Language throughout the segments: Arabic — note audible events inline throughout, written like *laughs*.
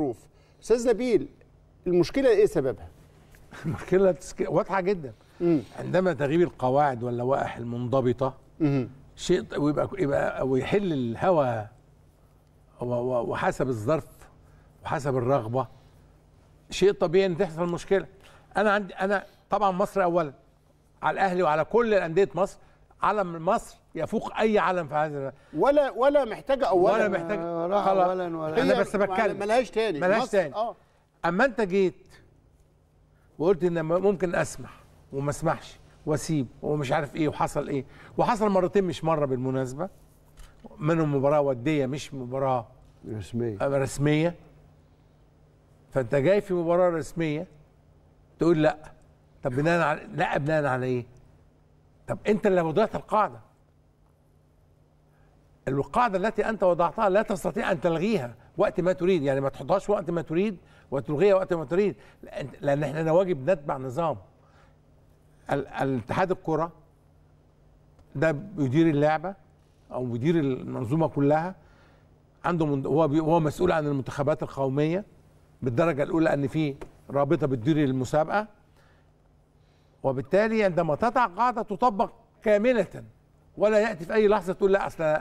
الظروف استاذ نبيل المشكله ايه سببها *laughs* المشكله تسك... واضحه جدا مم. عندما تغيب القواعد واللوائح المنضبطه مم. شيء ويبقى يبقى ويحل الهوى وحسب الظرف وحسب الرغبه شيء طبيعي ان تحصل مشكله انا عندي انا طبعا مصر اولا على الاهلي وعلى كل انديه مصر علم مصر يفوق اي علم في هذا ولا ولا محتاجه اولا ولا محتاجه ولا آه، اولا ولا انا بس بتكلم ملهاش تاني ملهاش تاني اه اما انت جيت وقلت ان ممكن اسمح وما اسمحش واسيب ومش عارف ايه وحصل ايه وحصل مرتين مش مره بالمناسبه منهم مباراه وديه مش مباراه رسميه آه، رسميه فانت جاي في مباراه رسميه تقول لا طب بناء على لا بناء على ايه؟ طب انت اللي وضعت القاعده القاعده التي انت وضعتها لا تستطيع ان تلغيها وقت ما تريد يعني ما تحطهاش وقت ما تريد وتلغيها وقت ما تريد لان احنا واجب نتبع نظام الاتحاد الكره ده بيدير اللعبه او مدير المنظومه كلها عنده من هو هو مسؤول عن المنتخبات القوميه بالدرجه الاولى ان في رابطه بتدير المسابقه وبالتالي عندما تضع قاعده تطبق كامله ولا ياتي في اي لحظه تقول لا اصل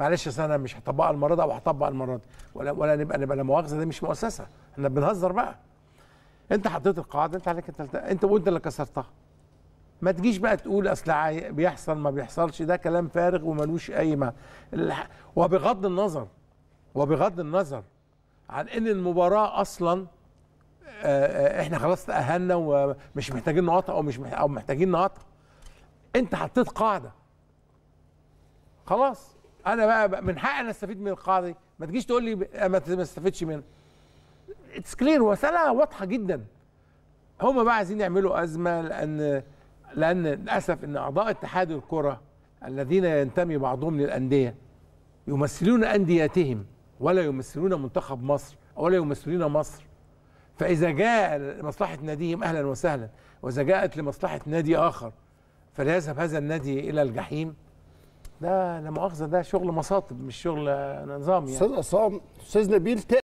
معلش انا مش هطبقها المره دي او هطبق المره دي ولا ولا نبقى نبقى لا مؤاخذه دي مش مؤسسه احنا بنهزر بقى انت حطيت القاعده انت عليك انت انت وانت اللي كسرتها ما تجيش بقى تقول اصل بيحصل ما بيحصلش ده كلام فارغ وملوش اي ما وبغض النظر وبغض النظر عن ان المباراه اصلا آه، آه، احنا خلاص تاهلنا ومش محتاجين نقطه او مش او محتاجين نقطه انت حطيت قاعده خلاص انا بقى من حقي انا استفيد من القاعده دي ما تجيش تقول لي آه، ما استفدش منها اتس كلير مساله واضحه جدا هما بقى عايزين يعملوا ازمه لان لان للاسف ان اعضاء اتحاد الكره الذين ينتمي بعضهم للانديه يمثلون انديتهم ولا يمثلون منتخب مصر ولا يمثلون مصر فإذا جاء لمصلحة ناديهم أهلا وسهلا وإذا جاءت لمصلحة نادي آخر فليذهب هذا النادي إلى الجحيم ده لا مؤاخذة ده شغل مصاطب مش شغل نظام يعني أستاذ نبيل